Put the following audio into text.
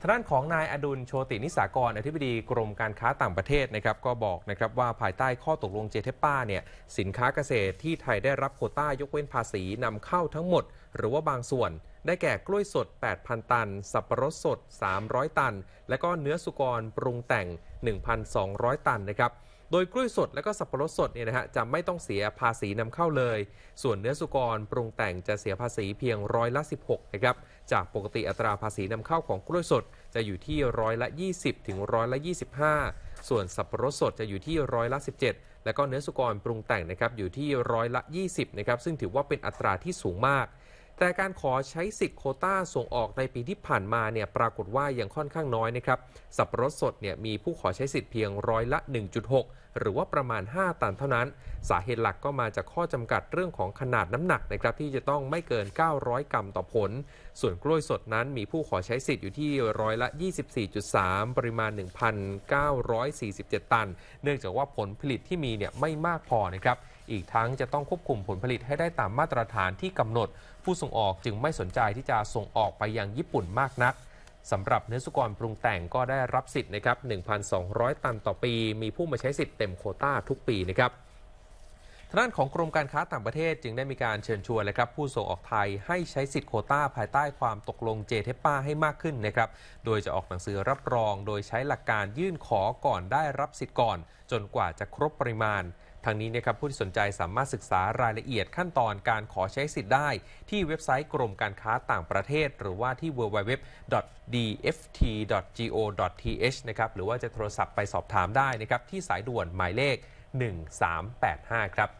ทางด้านของนายอดุลโชตินิสากร อธิบดีกรมการค้าต่างประเทศนะครับ ก็บอกนะครับว่าภายใต้ข้อตกลงเจเทป้าเนี่ย สินค้าเกษตรที่ไทยได้รับโคต้ายกเว้นภาษีนำเข้าทั้งหมด หรือว่าบางส่วน ได้แก่กล้วยสด 8,000 ตัน สับปะรดสด 300 ตัน และก็เนื้อสุกรปรุงแต่ง 1,200 ตันนะครับโดยกล้วยสดและก็สับปะรดสดเนี่ยนะฮะจะไม่ต้องเสียภาษีนำเข้าเลย ส่วนเนื้อสุกรปรุงแต่งจะเสียภาษีเพียงร้อยละ16นะครับจากปกติอัตราภาษีนำเข้าของกล้วยสดจะอยู่ที่ร้อยละ20ถึงร้อยละ25 ส่วนสับปะรดสดจะอยู่ที่ร้อยละ17 แล้วก็เนื้อสุกรปรุงแต่งนะครับอยู่ที่ร้อยละ20นะครับซึ่งถือว่าเป็นอัตราที่สูงมากแต่การขอใช้สิทธิ์โคต้าส่งออกในปีที่ผ่านมาเนี่ยปรากฏว่ายังค่อนข้างน้อยนะครับ สับปะรดสดเนี่ยมีผู้ขอใช้สิทธิ์เพียงร้อยละ 1.6 หรือว่าประมาณ 5 ตันเท่านั้น สาเหตุหลักก็มาจากข้อจำกัดเรื่องของขนาดน้ำหนักนะครับที่จะต้องไม่เกิน 900 กรัมต่อผล ส่วนกล้วยสดนั้นมีผู้ขอใช้สิทธิ์อยู่ที่ร้อยละ 24.3 ปริมาณ 1,947ตัน เนื่องจากว่าผลผลิตที่มีเนี่ยไม่มากพอนะครับอีกทั้งจะต้องควบคุมผลผลิตให้ได้ตามมาตรฐานที่กำหนด ผู้ส่งออกจึงไม่สนใจที่จะส่งออกไปยังญี่ปุ่นมากนักสำหรับเนื้อสุกรปรุงแต่งก็ได้รับสิทธิ์นะครับ1,200 ตันต่อปี มีผู้มาใช้สิทธิ์เต็มโคต้าทุกปีนะครับทางด้านของกรมการค้าต่างประเทศจึงได้มีการเชิญชวนเลยครับผู้ส่งออกไทยให้ใช้สิทธิ์โคต้าภายใต้ความตกลงเจเทป้าให้มากขึ้นนะครับโดยจะออกหนังสือรับรอง โดยใช้หลักการยื่นขอก่อนได้รับสิทธิ์ก่อน จนกว่าจะครบปริมาณทางนี้นะครับผู้ที่สนใจสามารถศึกษารายละเอียดขั้นตอนการขอใช้สิทธิ์ได้ ที่เว็บไซต์กรมการค้าต่างประเทศ หรือว่าที่ www.dft.go.th นะครับหรือว่าจะโทรศัพท์ไปสอบถามได้นะครับที่สายด่วนหมายเลข 1385 ครับ